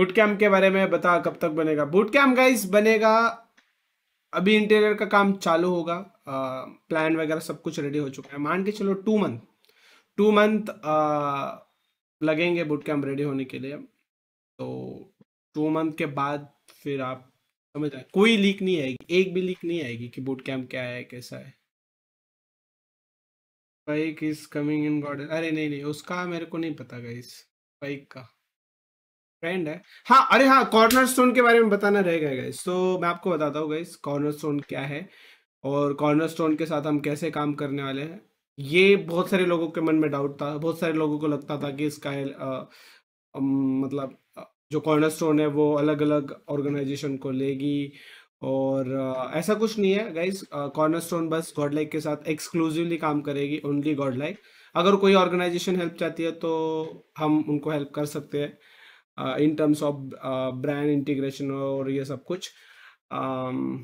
boot camp के बारे में बता कब तक बनेगा बूट कैम्प गाइस बनेगा अभी इंटीरियर का काम चालू होगा प्लान वगैरह सब कुछ रेडी हो चुका है मान के चलो टू मंथ टू मंथ लगेंगे बूट कैम्प रेडी होने के लिए तो टू मंथ के बाद फिर आप समझ आए कोई लीक नहीं आएगी एक भी लीक नहीं आएगी कि बूट कैम्प क्या है कैसा है bike is coming in god अरे नहीं नहीं उसका मेरे को नहीं पता गाइस बाइक का ट्रेंड है हाँ अरे हाँ कॉर्नर स्टोन के बारे में बताना रहेगा गाइस तो मैं आपको बताता हूँ गाइस कॉर्नर स्टोन क्या है और कॉर्नर स्टोन के साथ हम कैसे काम करने वाले हैं ये बहुत सारे लोगों के मन में डाउट था बहुत सारे लोगों को लगता था कि इसका आ, आ, मतलब जो कॉर्नर स्टोन है वो अलग अलग ऑर्गेनाइजेशन को लेगी और आ, ऐसा कुछ नहीं है गाइज कॉर्नर स्टोन बस गॉड लाइक के साथ एक्सक्लूसिवली काम करेगी ओनली गॉड लाइक अगर कोई ऑर्गेनाइजेशन हेल्प चाहती है तो हम उनको हेल्प कर सकते हैं in terms of brand integration और ये सब कुछ um,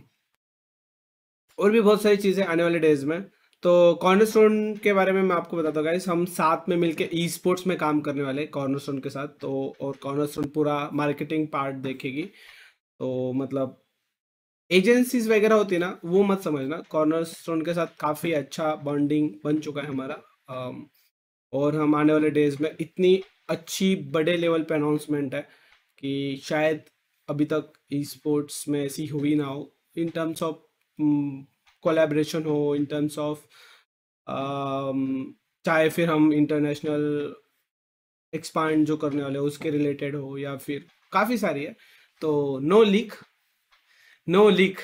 और भी बहुत सारी चीज़ें आने वाले डेज में तो कॉर्नरस्टोन के बारे में मैं आपको बताता हूँ इस हम साथ में मिलके ई स्पोर्ट्स में काम करने वाले कॉर्नरस्टोन के साथ तो और कॉर्नरस्टोन पूरा मार्केटिंग पार्ट देखेगी तो मतलब एजेंसीज वगैरह होती है ना वो मत समझना कॉर्नरस्टोन के साथ काफ़ी अच्छा बॉन्डिंग बन चुका है हमारा um, और हम आने वाले डेज में इतनी अच्छी बड़े लेवल पे अनाउंसमेंट है कि शायद अभी तक ई स्पोर्ट्स में ऐसी हुई ना हो इन टर्म्स ऑफ कोलेब्रेशन हो इन टर्म्स ऑफ चाहे फिर हम इंटरनेशनल एक्सपांड जो करने वाले उसके रिलेटेड हो या फिर काफ़ी सारी है तो नो लीक नो लीक